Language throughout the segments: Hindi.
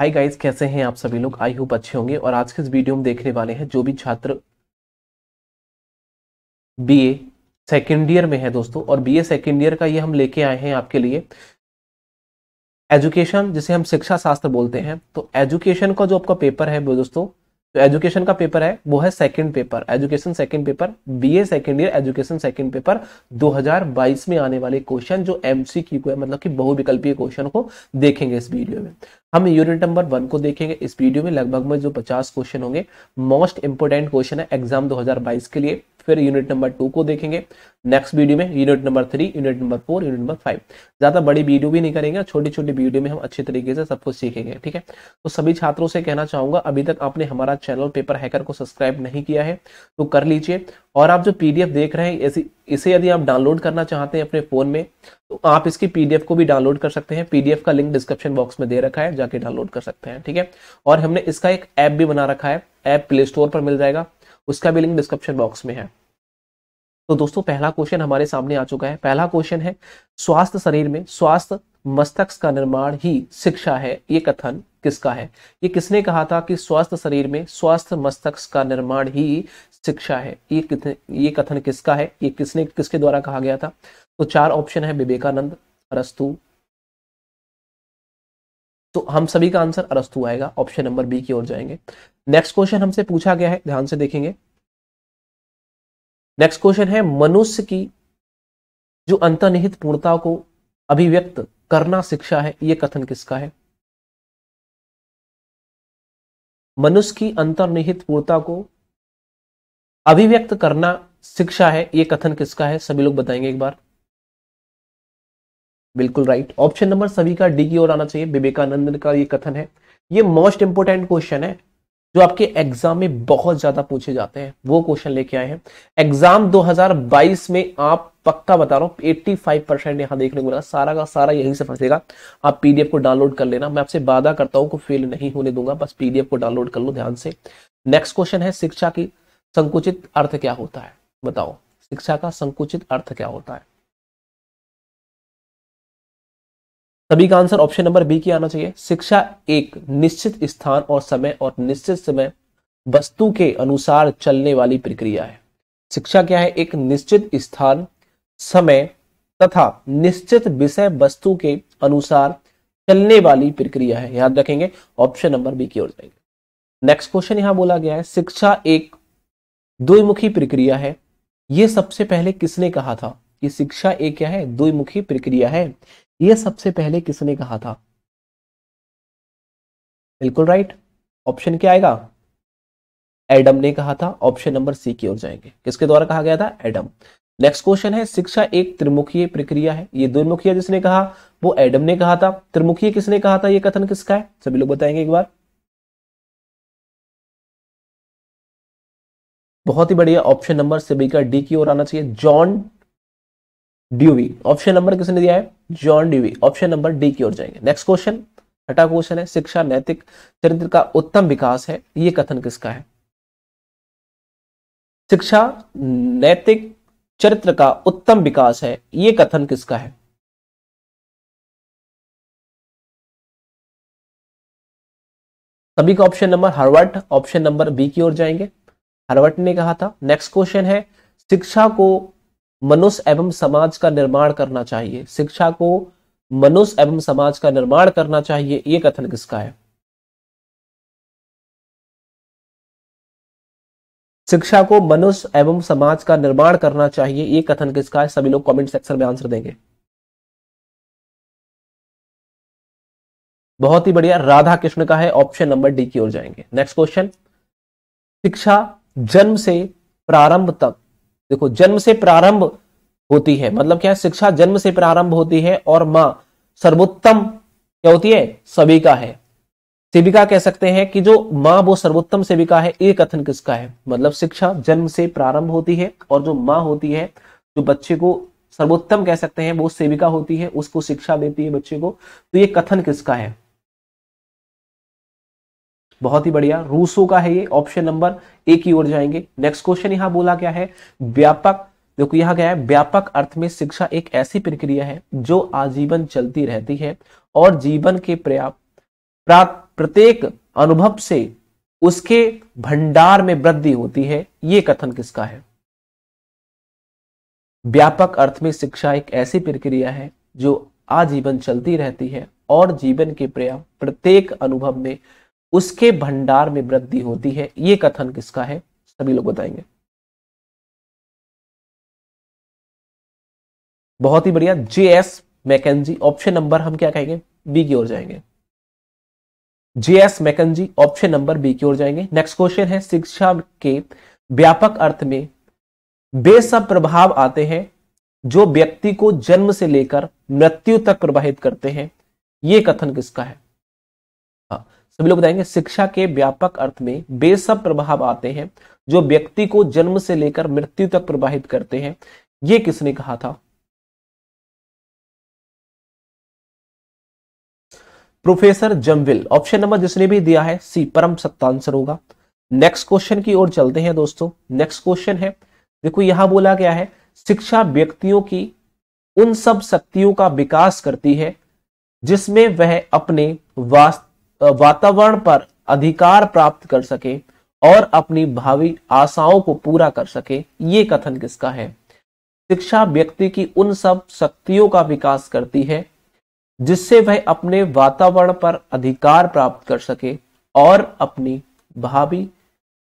हाय गाइस कैसे हैं आप सभी लोग आई होप अच्छे होंगे और आज के इस वीडियो में देखने वाले हैं जो भी छात्र बीए सेकेंड ईयर में है दोस्तों और बीए सेकेंड ईयर का ये हम लेके आए हैं आपके लिए एजुकेशन जिसे हम शिक्षा शास्त्र बोलते हैं तो एजुकेशन का जो आपका पेपर है वो दोस्तों तो एजुकेशन का पेपर है वो है second paper education second paper BA second year education second paper 2022 में आने वाले क्वेश्चन जो एमसीक्यू को है मतलब कि बहुविकल्पीय क्वेश्चन को देखेंगे इस वीडियो में हम यूनिट नंबर वन को देखेंगे इस वीडियो में लगभग में जो 50 क्वेश्चन होंगे मोस्ट इंपोर्टेंट क्वेश्चन है एग्जाम 2022 के लिए फिर यूनिट नंबर टू को देखेंगे नेक्स्ट वीडियो में unit number three unit number four unit number five ज़्यादा बड़ी वीडियो भी नहीं करेंगे छोटी छोटी वीडियो में हम अच्छे तरीके से सब कुछ सीखेंगे ठीक है तो सभी छात्रों से कहना चाहूँगा अभी तक आपने हमारा चैनल पेपर हैकर को सब्सक्राइब नहीं किया है तो कर लीजिए और आप जो पीडीएफ देख रहे हैं इसे यदि आप डाउनलोड करना चाहते हैं अपने फ़ोन में तो आप इसकी पीडीएफ को भी डाउनलोड कर सकते हैं पीडीएफ का लिंक डिस्क्रिप्शन बॉक्स में दे रखा है जाके डाउनलोड कर सकते हैं ठीक है और हमने इसका एक ऐप भी बना रखा है ऐप प्ले स्टोर पर मिल जाएगा उसका भी लिंक डिस्क्रिप्शन बॉक्स में है तो दोस्तों पहला क्वेश्चन हमारे सामने आ चुका है पहला क्वेश्चन है स्वास्थ्य शरीर में स्वास्थ्य मस्तिष्क का निर्माण ही शिक्षा है ये कथन किसका है ये किसने कहा था कि स्वास्थ्य शरीर में स्वास्थ्य मस्तिष्क का निर्माण ही शिक्षा है ये कितने ये कथन किसका है ये किसने किसके द्वारा कहा गया था तो चार ऑप्शन है विवेकानंद अरस्तु तो हम सभी का आंसर अरस्तु आएगा ऑप्शन नंबर बी की ओर जाएंगे नेक्स्ट क्वेश्चन हमसे पूछा गया है ध्यान से देखेंगे नेक्स्ट क्वेश्चन है मनुष्य की जो अंतर्निहित पूर्णता को अभिव्यक्त करना शिक्षा है यह कथन किसका है मनुष्य की अंतर्निहित पूर्णता को अभिव्यक्त करना शिक्षा है यह कथन किसका है सभी लोग बताएंगे एक बार बिल्कुल राइट ऑप्शन नंबर सभी का डी की ओर आना चाहिए विवेकानंद का यह कथन है ये मोस्ट इंपोर्टेंट क्वेश्चन है जो आपके एग्जाम में बहुत ज्यादा पूछे जाते हैं वो क्वेश्चन लेके आए हैं एग्जाम 2022 में आप पक्का बता रहा हूं 85 परसेंट यहाँ देखने को मिला सारा का सारा यहीं से फंसेगा आप पीडीएफ को डाउनलोड कर लेना मैं आपसे वादा करता हूं को फेल नहीं होने दूंगा बस पीडीएफ को डाउनलोड कर लो ध्यान से नेक्स्ट क्वेश्चन है शिक्षा की संकुचित अर्थ क्या होता है बताओ शिक्षा का संकुचित अर्थ क्या होता है सभी का आंसर ऑप्शन नंबर बी की आना चाहिए शिक्षा एक निश्चित स्थान और समय और निश्चित समय वस्तु के अनुसार चलने वाली प्रक्रिया है शिक्षा क्या है एक निश्चित स्थान समय तथा निश्चित विषय वस्तु के अनुसार चलने वाली प्रक्रिया है याद रखेंगे ऑप्शन नंबर बी की ओर जाएंगे नेक्स्ट क्वेश्चन यहां बोला गया है शिक्षा एक द्विमुखी प्रक्रिया है ये सबसे पहले किसने कहा था कि शिक्षा एक क्या है द्विमुखी प्रक्रिया है ये सबसे पहले किसने कहा था बिल्कुल राइट ऑप्शन क्या आएगा एडम ने कहा था ऑप्शन नंबर सी की ओर जाएंगे किसके द्वारा कहा गया था एडम नेक्स्ट क्वेश्चन है शिक्षा एक त्रिमुखीय प्रक्रिया है ये दुर्मुखीय जिसने कहा वो एडम ने कहा था त्रिमुखीय किसने कहा था ये कथन किसका है सभी लोग बताएंगे एक बार बहुत ही बढ़िया ऑप्शन नंबर सभी का डी की ओर आना चाहिए जॉन ड्यूवी ऑप्शन नंबर किसने दिया है John Dewey option number D की ओर जाएंगे नेक्स्ट क्वेश्चन छठा क्वेश्चन है शिक्षा नैतिक चरित्र का उत्तम विकास है ये कथन किसका है शिक्षा नैतिक चरित्र का उत्तम विकास है ये कथन किसका है सभी का option number Herbart option number B की ओर जाएंगे हार्वर्ट ने कहा था नेक्स्ट क्वेश्चन है शिक्षा को मनुष्य एवं समाज का निर्माण करना चाहिए शिक्षा को मनुष्य एवं समाज का निर्माण करना चाहिए ये कथन किसका है शिक्षा को मनुष्य एवं समाज का निर्माण करना चाहिए ये कथन किसका है सभी लोग कमेंट सेक्शन में आंसर देंगे बहुत ही बढ़िया राधा कृष्ण का है ऑप्शन नंबर डी की ओर जाएंगे नेक्स्ट क्वेश्चन शिक्षा जन्म से प्रारंभ तक देखो जन्म से प्रारंभ होती है मतलब क्या शिक्षा जन्म से प्रारंभ होती है और माँ सर्वोत्तम क्या होती है सविका है सेविका कह सकते हैं कि जो माँ वो सर्वोत्तम सेविका है ये कथन किसका है मतलब शिक्षा जन्म से प्रारंभ होती है और जो माँ होती है जो बच्चे को सर्वोत्तम कह सकते हैं वो सेविका होती है उसको शिक्षा देती है बच्चे को तो ये कथन किसका है बहुत ही बढ़िया रूसो का है ये ऑप्शन नंबर ए की ओर जाएंगे नेक्स्ट क्वेश्चन यहां बोला क्या है व्यापक देखो यहां क्या है व्यापक अर्थ में शिक्षा एक ऐसी प्रक्रिया है जो आजीवन चलती रहती है और जीवन के पर्याप्त प्रत्येक अनुभव से उसके भंडार में वृद्धि होती है ये कथन किसका है व्यापक अर्थ में शिक्षा एक ऐसी प्रक्रिया है जो आजीवन चलती रहती है और जीवन के प्रयाप्त प्रत्येक अनुभव में उसके भंडार में वृद्धि होती है ये कथन किसका है सभी लोग बताएंगे बहुत ही बढ़िया J S Mackenzie option number हम क्या कहेंगे बी की ओर जाएंगे J S Mackenzie option number B की ओर जाएंगे नेक्स्ट क्वेश्चन है शिक्षा के व्यापक अर्थ में बेसब प्रभाव आते हैं जो व्यक्ति को जन्म से लेकर मृत्यु तक प्रभावित करते हैं ये कथन किसका है हाँ सभी लोग बताएंगे शिक्षा के व्यापक अर्थ में बेसब प्रभाव आते हैं जो व्यक्ति को जन्म से लेकर मृत्यु तक प्रभावित करते हैं ये किसने कहा था प्रोफेसर जमविल ऑप्शन नंबर जिसने भी दिया है सी परम सत्ता आंसर होगा नेक्स्ट क्वेश्चन की ओर चलते हैं दोस्तों नेक्स्ट क्वेश्चन है देखो यहां बोला गया है शिक्षा व्यक्तियों की उन सब शक्तियों का विकास करती है जिसमें वह अपने वास्तव वातावरण पर अधिकार प्राप्त कर सके और अपनी भावी आशाओं को पूरा कर सके ये कथन किसका है शिक्षा व्यक्ति की उन सब शक्तियों का विकास करती है जिससे वह अपने वातावरण पर अधिकार प्राप्त कर सके और अपनी भावी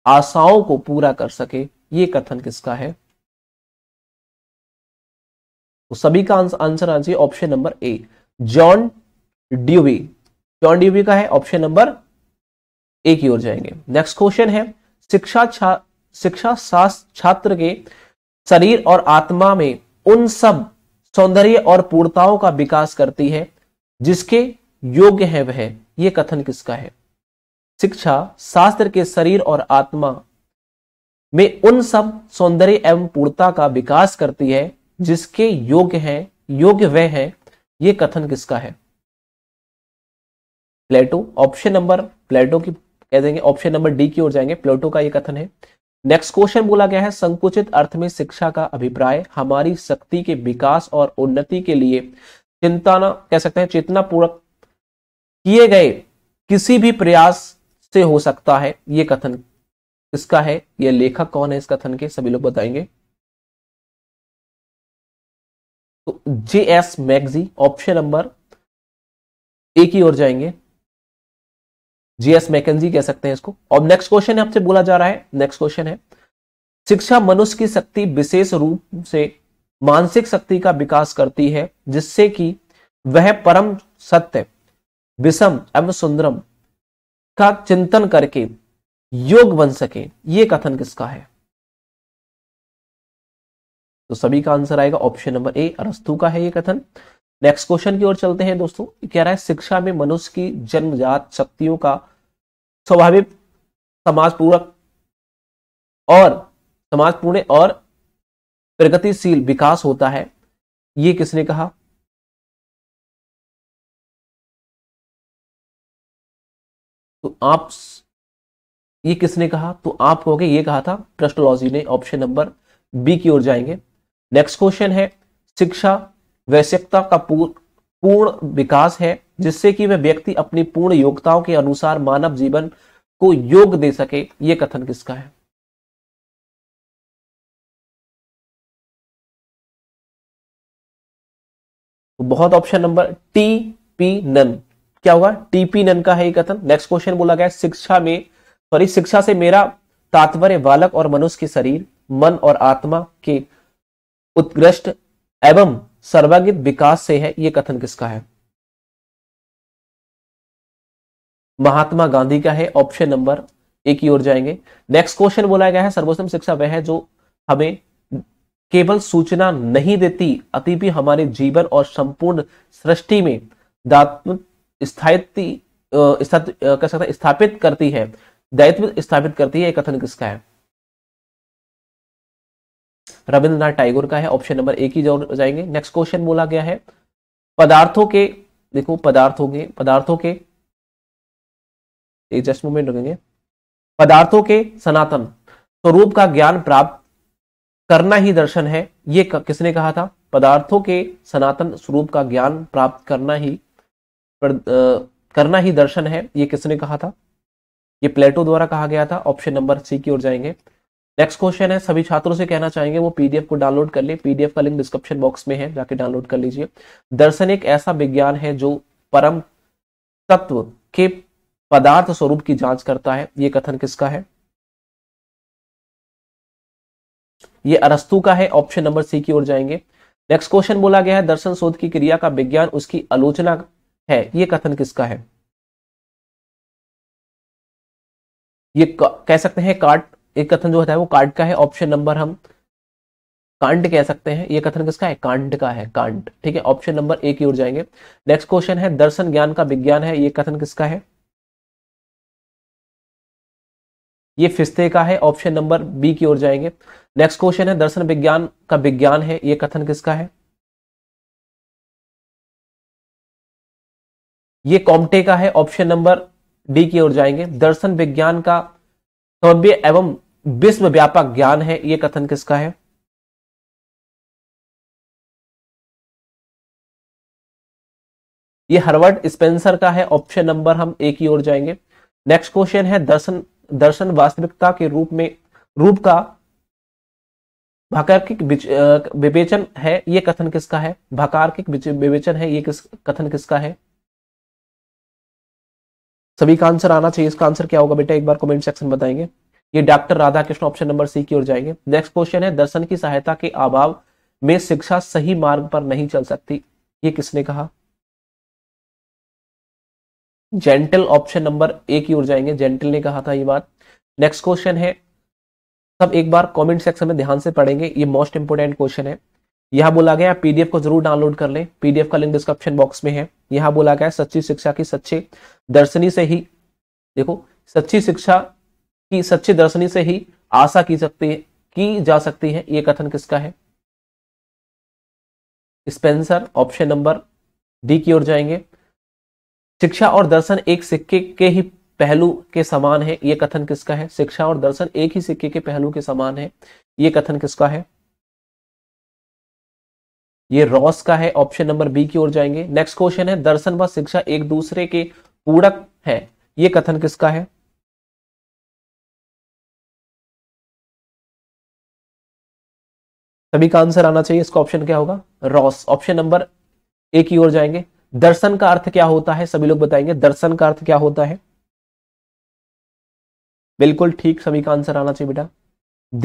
आशाओं को पूरा कर सके ये कथन किसका है तो सभी का answer answer option number A John Dewey John Dewey का है ऑप्शन नंबर ए की ओर जाएंगे नेक्स्ट क्वेश्चन है शिक्षा छा, शिक्षा शास्त्र छात्र के शरीर और आत्मा में उन सब सौंदर्य और पूर्णताओं का विकास करती है जिसके योग्य है वह यह कथन किसका है शिक्षा शास्त्र के शरीर और आत्मा में उन सब सौंदर्य एवं पूर्णता का विकास करती है जिसके योग्य है योग्य वह है ये कथन किसका है प्लेटो ऑप्शन नंबर प्लेटो की कह देंगे ऑप्शन नंबर डी की ओर जाएंगे प्लेटो का ये कथन है नेक्स्ट क्वेश्चन बोला गया है संकुचित अर्थ में शिक्षा का अभिप्राय हमारी शक्ति के विकास और उन्नति के लिए चिंताना कह सकते हैं चेतना पूर्वक किए गए किसी भी प्रयास से हो सकता है ये कथन इसका है यह लेखक कौन है इस कथन के सभी लोग बताएंगे तो J S Mackenzie option number A की ओर जाएंगे जीएस मैकेजी कह सकते हैं इसको और नेक्स्ट क्वेश्चन आपसे बोला जा रहा है नेक्स्ट क्वेश्चन है शिक्षा मनुष्य की शक्ति विशेष रूप से मानसिक शक्ति का विकास करती है जिससे कि वह परम सत्य विषम एवं सुंदरम का चिंतन करके योग बन सके ये कथन किसका है तो सभी का आंसर आएगा ऑप्शन नंबर ए अरस्तु का है ये कथन नेक्स्ट क्वेश्चन की ओर चलते हैं दोस्तों कह रहा है शिक्षा में मनुष्य की जन्मजात शक्तियों का स्वाभाविक समाज पूरक और समाज पूर्ण और प्रगतिशील विकास होता है ये किसने कहा तो आप ये किसने कहा तो आप कहोगे ये कहा था प्रस्टोलॉजी ने ऑप्शन नंबर बी की ओर जाएंगे नेक्स्ट क्वेश्चन है शिक्षा वैश्यकता का पूर्ण विकास है जिससे कि वह व्यक्ति अपनी पूर्ण योग्यताओं के अनुसार मानव जीवन को योग दे सके ये कथन किसका है तो बहुत option number T P Nunn क्या हुआ टी पी नन का है ये कथन नेक्स्ट क्वेश्चन बोला गया शिक्षा में सॉरी शिक्षा से मेरा तात्पर्य बालक और मनुष्य के शरीर मन और आत्मा के उत्कृष्ट एवं सर्वागित विकास से है यह कथन किसका है महात्मा गांधी का है ऑप्शन नंबर ए की ओर जाएंगे नेक्स्ट क्वेश्चन बोला गया है सर्वोत्तम शिक्षा वह है जो हमें केवल सूचना नहीं देती अति भी हमारे जीवन और संपूर्ण सृष्टि में स्थापित स्थायित्व स्थापित करती है दायित्व स्थापित करती है कथन किसका है रविंद्रनाथ टाइगोर का है ऑप्शन नंबर एक ही जरूर जाएंगे नेक्स्ट क्वेश्चन बोला गया है पदार्थों के देखो पदार्थों के पदार्थों के एक जस्ट मोमेंट रुकेंगे पदार्थों के सनातन स्वरूप का ज्ञान प्राप्त करना ही दर्शन है ये किसने कहा था पदार्थों के सनातन स्वरूप का ज्ञान प्राप्त करना ही पर, आ, करना ही दर्शन है ये किसने कहा था ये प्लेटो द्वारा कहा गया था ऑप्शन नंबर सी की ओर जाएंगे नेक्स्ट क्वेश्चन है सभी छात्रों से कहना चाहेंगे वो पीडीएफ को डाउनलोड कर ले पीडीएफ का लिंक डिस्क्रिप्शन बॉक्स में है जाके डाउनलोड कर लीजिए दर्शन एक ऐसा विज्ञान है जो परम तत्व के पदार्थ स्वरूप की जांच करता है ये कथन किसका है ये अरस्तु का है ऑप्शन नंबर सी की ओर जाएंगे नेक्स्ट क्वेश्चन बोला गया है दर्शन शोध की क्रिया का विज्ञान उसकी आलोचना है ये कथन किसका है ये कह सकते हैं कार्ट एक कथन जो होता है वो कांट का है ऑप्शन नंबर हम कांट कह सकते हैं ये कथन किसका है कांट का है कांट ठीक है ऑप्शन नंबर ए की ओर जाएंगे नेक्स्ट क्वेश्चन है दर्शन ज्ञान का विज्ञान है ये कथन किसका है ये फिस्ते का है ऑप्शन नंबर बी की ओर जाएंगे नेक्स्ट क्वेश्चन है दर्शन विज्ञान का विज्ञान है ये कथन किसका है ये कॉम्टे का है ऑप्शन नंबर डी की ओर जाएंगे दर्शन विज्ञान का सौभ्य एवं विश्व व्यापक ज्ञान है यह कथन किसका है यह हर्वर्ड स्पेंसर का है ऑप्शन नंबर हम एक ही ओर जाएंगे नेक्स्ट क्वेश्चन है दर्शन दर्शन वास्तविकता के रूप में रूप का भाकार्किक विवेचन है यह कथन किसका है भाकार्किक विवेचन है यह किस कथन किसका है सभी का आंसर आना चाहिए इसका आंसर क्या होगा बेटा एक बार कमेंट सेक्शन बताएंगे ये doctor Radha Krishna option number C की ओर जाएंगे नेक्स्ट क्वेश्चन है दर्शन की सहायता के अभाव में शिक्षा सही मार्ग पर नहीं चल सकती ये किसने कहा जेंटल ऑप्शन नंबर ए की ओर जाएंगे जेंटल ने कहा था ये बात नेक्स्ट क्वेश्चन है सब एक बार कमेंट सेक्शन में ध्यान से पढ़ेंगे ये मोस्ट इंपोर्टेंट क्वेश्चन है यहां बोला गया पीडीएफ को जरूर डाउनलोड कर लें पीडीएफ का लिंक डिस्क्रिप्शन बॉक्स में है यहां बोला गया सच्ची शिक्षा की सच्चे दर्शनी से ही देखो सच्ची शिक्षा कि सच्चे दर्शनी से ही आशा की सकती है की जा सकती है ये कथन किसका है स्पेंसर ऑप्शन नंबर डी की ओर जाएंगे शिक्षा और दर्शन एक सिक्के के ही पहलू के समान है यह कथन किसका है शिक्षा और दर्शन एक ही सिक्के के पहलू के समान है यह कथन किसका है ये रॉस का है ऑप्शन नंबर बी की ओर जाएंगे नेक्स्ट क्वेश्चन है दर्शन व शिक्षा एक दूसरे के पूरक है ये कथन किसका है सभी का आंसर आना चाहिए इसका ऑप्शन क्या होगा रॉस ऑप्शन नंबर ए की ओर जाएंगे दर्शन का अर्थ क्या होता है सभी लोग बताएंगे दर्शन का अर्थ क्या होता है बिल्कुल ठीक सभी का आंसर आना चाहिए बेटा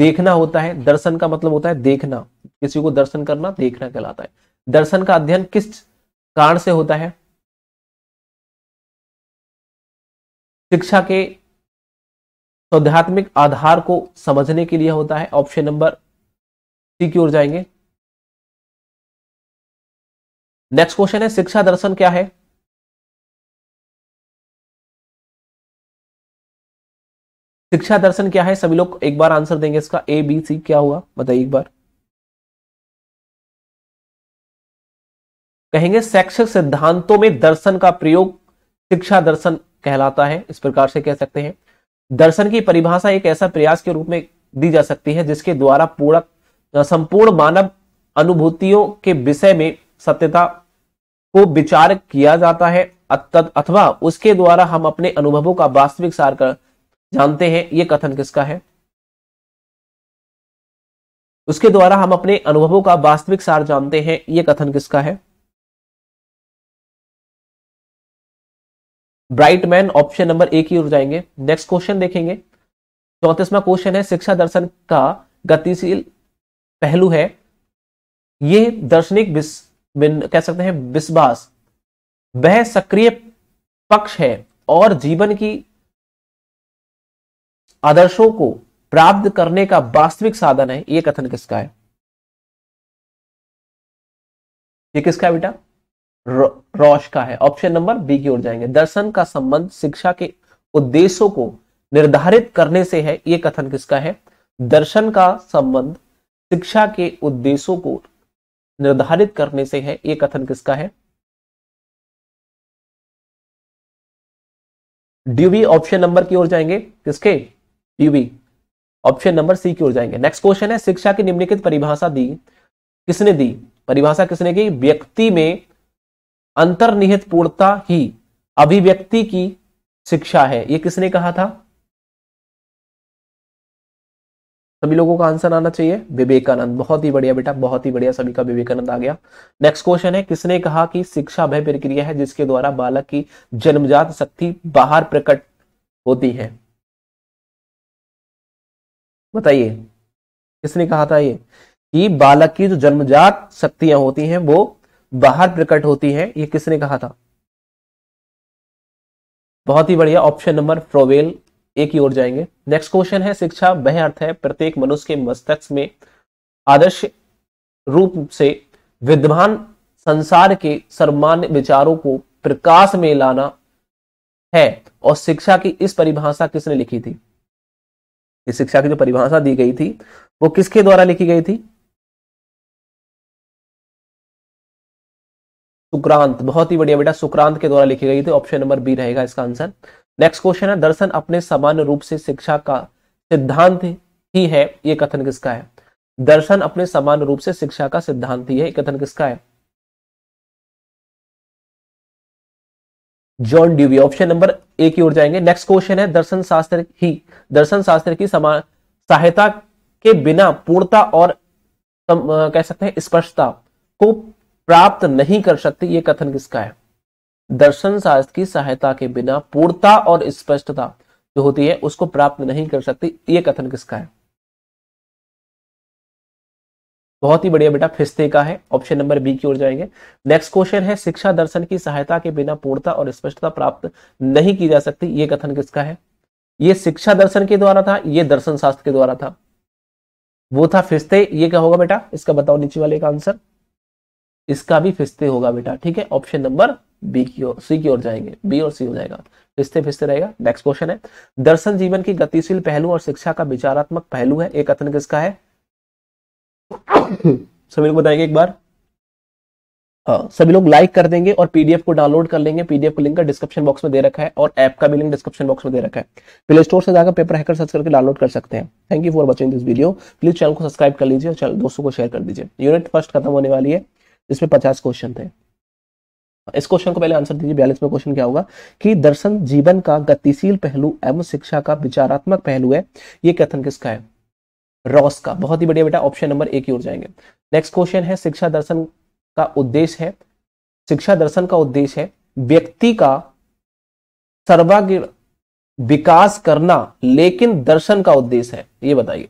देखना होता है दर्शन का मतलब होता है देखना किसी को दर्शन करना देखना कहलाता है दर्शन का अध्ययन किस कारण से होता है शिक्षा के आध्यात्मिक आधार को समझने के लिए होता है ऑप्शन नंबर सी की ओर जाएंगे नेक्स्ट क्वेश्चन है शिक्षा दर्शन क्या है शिक्षा दर्शन क्या है सभी लोग एक बार आंसर देंगे इसका ए बी सी क्या हुआ बताइए एक बार कहेंगे शैक्षिक सिद्धांतों में दर्शन का प्रयोग शिक्षा दर्शन कहलाता है इस प्रकार से कह सकते हैं दर्शन की परिभाषा एक ऐसा प्रयास के रूप में दी जा सकती है जिसके द्वारा पूरक तो संपूर्ण मानव अनुभूतियों के विषय में सत्यता को विचार किया जाता है अथवा उसके द्वारा हम अपने अनुभवों का वास्तविक सार कर जानते हैं यह कथन किसका है उसके द्वारा हम अपने अनुभवों का वास्तविक सार जानते हैं यह कथन किसका है ब्राइट मैन ऑप्शन नंबर एक ही ओर जाएंगे नेक्स्ट क्वेश्चन देखेंगे चौतीसवा क्वेश्चन है शिक्षा दर्शन का गतिशील पहलू है ये दर्शनिक कह सकते हैं विश्वास वह सक्रिय पक्ष है और जीवन की आदर्शों को प्राप्त करने का वास्तविक साधन है यह कथन किसका है ये किसका है बेटा रोश का है ऑप्शन नंबर बी की ओर जाएंगे दर्शन का संबंध शिक्षा के उद्देश्यों को निर्धारित करने से है यह कथन किसका है दर्शन का संबंध शिक्षा के उद्देश्यों को निर्धारित करने से है ये कथन किसका है ड्यूबी ऑप्शन नंबर की ओर जाएंगे किसके ड्यूबी ऑप्शन नंबर सी की ओर जाएंगे नेक्स्ट क्वेश्चन है शिक्षा की निम्नलिखित परिभाषा दी किसने दी परिभाषा किसने की व्यक्ति में अंतर्निहित पूर्णता ही अभिव्यक्ति की शिक्षा है ये किसने कहा था सभी लोगों का आंसर आना चाहिए विवेकानंद बहुत ही बढ़िया बेटा बहुत ही बढ़िया सभी का विवेकानंद आ गया नेक्स्ट क्वेश्चन है किसने कहा कि शिक्षा वह प्रक्रिया है जिसके द्वारा बालक की जन्मजात शक्ति बाहर प्रकट होती है बताइए किसने कहा था ये कि बालक की जो जन्मजात शक्तियां होती हैं वो बाहर प्रकट होती है ये किसने कहा था बहुत ही बढ़िया ऑप्शन नंबर फ्रोवेल ए की ओर जाएंगे नेक्स्ट क्वेश्चन है शिक्षा वह अर्थ है प्रत्येक मनुष्य के मस्तिष्क में आदर्श रूप से विद्वान संसार के सर्वमान्य विचारों को प्रकाश में लाना है और शिक्षा की इस परिभाषा किसने लिखी थी इस शिक्षा की जो परिभाषा दी गई थी वो किसके द्वारा लिखी गई थी सुक्रांत बहुत ही बढ़िया बेटा सुक्रांत के द्वारा लिखी गई थी ऑप्शन नंबर बी रहेगा इसका आंसर नेक्स्ट क्वेश्चन है दर्शन अपने सामान्य रूप से शिक्षा का सिद्धांत ही है ये कथन किसका है दर्शन अपने सामान्य रूप से शिक्षा का सिद्धांत ही है कथन किसका है John Dewey option number A की ओर जाएंगे नेक्स्ट क्वेश्चन है दर्शन शास्त्र ही दर्शन शास्त्र की समान सहायता के बिना पूर्णता और कह सकते हैं स्पष्टता को प्राप्त नहीं कर सकती ये कथन किसका है दर्शन शास्त्र की सहायता के बिना पूर्णता और स्पष्टता जो होती है उसको प्राप्त नहीं कर सकती ये कथन किसका है बहुत ही बढ़िया बेटा फिस्ते का है ऑप्शन नंबर बी की ओर जाएंगे नेक्स्ट क्वेश्चन है शिक्षा दर्शन की सहायता के बिना पूर्णता और स्पष्टता प्राप्त नहीं की जा सकती ये कथन किसका है ये शिक्षा दर्शन के द्वारा था ये दर्शन शास्त्र के द्वारा था वो था फिस्ते ये क्या होगा बेटा इसका बताओ नीचे वाले का आंसर इसका भी फिस्ते होगा बेटा ठीक है ऑप्शन नंबर बी की ओर सी की ओर जाएंगे बी और सी हो जाएगा रिश्ते तो फिस्ते रहेगा नेक्स्ट क्वेश्चन है दर्शन जीवन की गतिशील पहलू और शिक्षा का विचारात्मक पहलू है एक कथन किसका है सभी लोग बताएंगे एक बार हाँ सभी लोग लाइक कर देंगे और पीडीएफ को डाउनलोड कर लेंगे पीडीएफ का लिंक डिस्क्रिप्शन बॉक्स में दे रखा है और ऐप का भी लिंक डिस्क्रिप्शन बॉक्स में दे रखा है प्ले स्टोर से जाकर पेपर हैकर सर्च करके डाउनलोड कर सकते हैं thank you for watching this video please channel को सब्सक्राइब कर लीजिए और दोस्तों को शेयर कर दीजिए यूनिट फर्स्ट खत्म होने वाली है इसमें पचास क्वेश्चन थे इस क्वेश्चन को पहले आंसर दीजिए बयालीसवा क्वेश्चन क्या होगा कि दर्शन जीवन का गतिशील पहलू एवं शिक्षा का विचारात्मक पहलू है ये कथन किसका है रॉस का बहुत ही बढ़िया बेटा ऑप्शन नंबर एक ही उड़ जाएंगे नेक्स्ट क्वेश्चन है शिक्षा दर्शन का उद्देश्य है शिक्षा दर्शन का उद्देश्य है व्यक्ति का सर्वागीण विकास करना लेकिन दर्शन का उद्देश्य है ये बताइए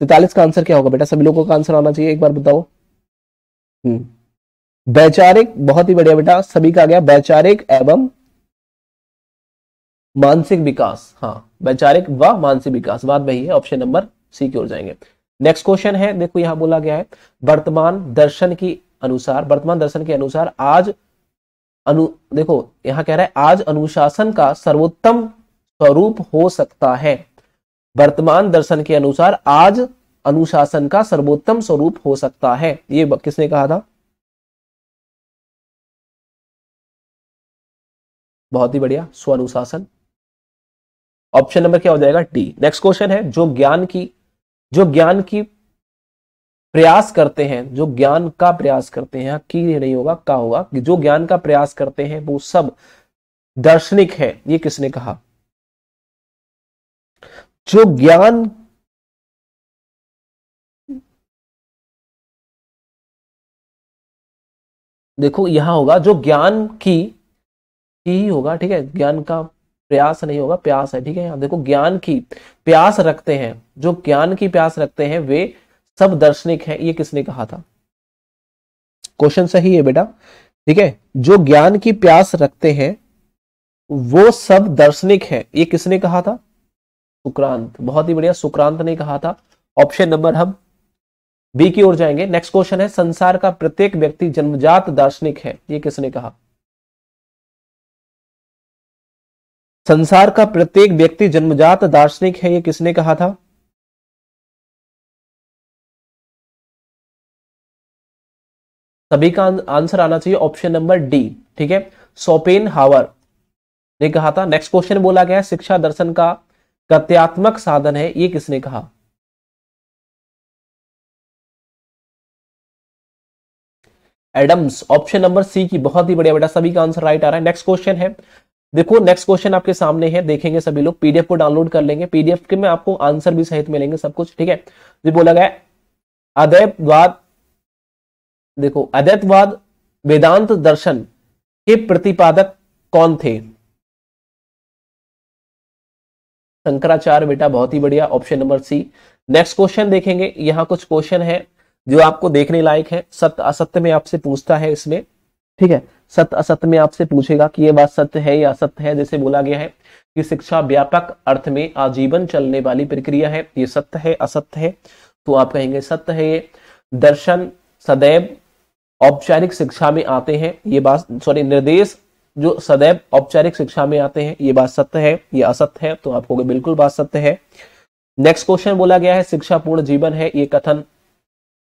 तैतालीस का आंसर क्या होगा बेटा सभी लोगों का आंसर आना चाहिए एक बार बताओ हम्म वैचारिक बहुत ही बढ़िया बेटा सभी का आ गया वैचारिक एवं मानसिक विकास हाँ वैचारिक व मानसिक विकास बात वही है ऑप्शन नंबर सी की ओर जाएंगे नेक्स्ट क्वेश्चन है देखो यहां बोला गया है वर्तमान दर्शन के अनुसार वर्तमान दर्शन के अनुसार आज अनु देखो यहां कह रहा है आज अनुशासन का सर्वोत्तम स्वरूप हो सकता है वर्तमान दर्शन के अनुसार आज अनुशासन का सर्वोत्तम स्वरूप हो सकता है ये किसने कहा था बहुत ही बढ़िया स्व अनुशासन ऑप्शन नंबर क्या हो जाएगा डी नेक्स्ट क्वेश्चन है जो ज्ञान की जो ज्ञान की प्रयास करते हैं जो ज्ञान का प्रयास करते हैं की नहीं होगा का होगा कि जो ज्ञान का प्रयास करते हैं वो सब दार्शनिक है ये किसने कहा जो ज्ञान देखो यहां होगा जो ज्ञान की ही होगा ठीक है ज्ञान का प्रयास नहीं होगा प्यास है ठीक है देखो ज्ञान की प्यास रखते हैं जो ज्ञान की प्यास रखते हैं वे सब दर्शनिक हैं ये किसने कहा था क्वेश्चन सही है बेटा ठीक है जो ज्ञान की प्यास रखते हैं वो सब दर्शनिक है ये किसने कहा था सुक्रांत बहुत ही बढ़िया सुक्रांत ने कहा था ऑप्शन नंबर हम बी की ओर जाएंगे नेक्स्ट क्वेश्चन है संसार का प्रत्येक व्यक्ति जन्मजात दार्शनिक है ये किसने कहा संसार का प्रत्येक व्यक्ति जन्मजात दार्शनिक है ये किसने कहा था सभी का आंसर आना चाहिए ऑप्शन नंबर डी ठीक है सोपेन हावर ने कहा था नेक्स्ट क्वेश्चन बोला गया शिक्षा दर्शन का कत्यात्मक साधन है ये किसने कहा एडम्स ऑप्शन नंबर सी की बहुत ही बढ़िया बेटा सभी का आंसर राइट आ रहा है नेक्स्ट क्वेश्चन है देखो नेक्स्ट क्वेश्चन आपके सामने है देखेंगे सभी लोग पीडीएफ को डाउनलोड कर लेंगे पीडीएफ के में आपको आंसर भी सहित मिलेंगे सब कुछ ठीक है जो बोला गया अद्वैतवाद देखो अद्वैतवाद वेदांत दर्शन के प्रतिपादक कौन थे शंकराचार्य बेटा बहुत ही बढ़िया option number C next question देखेंगे यहां कुछ क्वेश्चन है जो आपको देखने लायक है सत्य असत्य में आपसे पूछता है इसमें ठीक है सत्य असत्य में आपसे पूछेगा कि यह बात सत्य है या असत्य है जैसे बोला गया है कि शिक्षा व्यापक अर्थ में आजीवन चलने वाली प्रक्रिया है ये सत्य है असत्य है तो आप कहेंगे सत्य है ये दर्शन सदैव औपचारिक शिक्षा में आते हैं ये बात सॉरी निर्देश जो सदैव औपचारिक शिक्षा में आते हैं ये बात सत्य है ये असत्य है तो आप कहोगे बिल्कुल बात सत्य है नेक्स्ट क्वेश्चन बोला गया है शिक्षा पूर्ण जीवन है ये कथन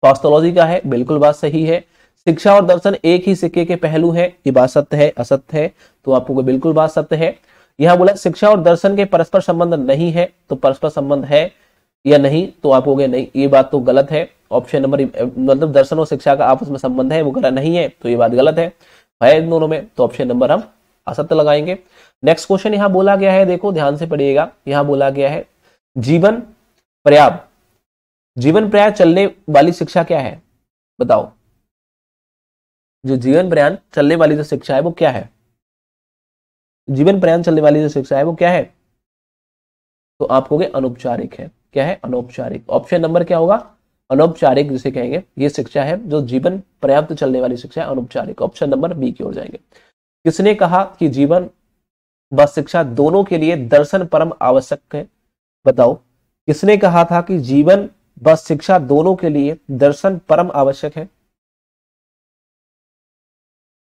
पास्टोलॉजी का है बिल्कुल बात सही है शिक्षा और दर्शन एक ही सिक्के के पहलू है ये बात सत्य है असत्य है तो आपको बिल्कुल बात सत्य है यहां बोला शिक्षा और दर्शन के परस्पर संबंध नहीं है तो परस्पर संबंध है या नहीं तो आप हो नहीं ये बात तो गलत है ऑप्शन नंबर मतलब दर्शन और शिक्षा का आपस में संबंध है वो गलत नहीं है तो ये बात गलत है है इन दोनों में तो ऑप्शन नंबर हम असत्य लगाएंगे नेक्स्ट क्वेश्चन यहाँ बोला गया है देखो ध्यान से पढ़िएगा यहाँ बोला गया है जीवन पर्याप्त जीवन पर्याप्त चलने वाली शिक्षा क्या है बताओ जो जीवन प्रयान चलने वाली जो शिक्षा है वो क्या है जीवन प्रयान चलने वाली जो शिक्षा है वो क्या है तो आप कहोगे अनौपचारिक है क्या है अनौपचारिक ऑप्शन नंबर क्या होगा अनौपचारिक जिसे कहेंगे ये शिक्षा है जो जीवन पर्याप्त चलने वाली शिक्षा है अनौपचारिक ऑप्शन नंबर बी की ओर जाएंगे किसने कहा कि जीवन व शिक्षा दोनों के लिए दर्शन परम आवश्यक है बताओ किसने कहा था कि जीवन व शिक्षा दोनों के लिए दर्शन परम आवश्यक है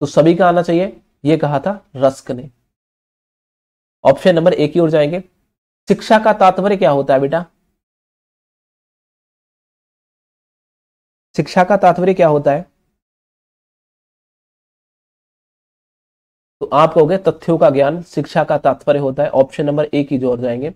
तो सभी का आना चाहिए यह कहा था रस्क ने ऑप्शन नंबर एक की ओर जाएंगे शिक्षा का तात्पर्य क्या होता है बेटा शिक्षा का तात्पर्य क्या होता है तो आप कहोगे तथ्यों का ज्ञान शिक्षा का तात्पर्य होता है ऑप्शन नंबर एक की जोर जाएंगे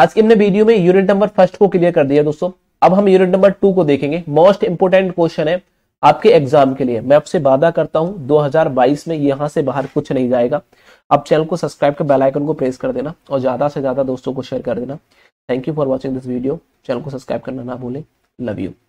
आज के हमने वीडियो में यूनिट नंबर फर्स्ट को क्लियर कर दिया दोस्तों अब हम यूनिट नंबर टू को देखेंगे मोस्ट इंपोर्टेंट क्वेश्चन है आपके एग्जाम के लिए मैं आपसे वादा करता हूं 2022 में यहां से बाहर कुछ नहीं जाएगा आप चैनल को सब्सक्राइब कर बेल आइकन को प्रेस कर देना और ज़्यादा से ज़्यादा दोस्तों को शेयर कर देना thank you for watching this video channel को सब्सक्राइब करना ना भूलें लव यू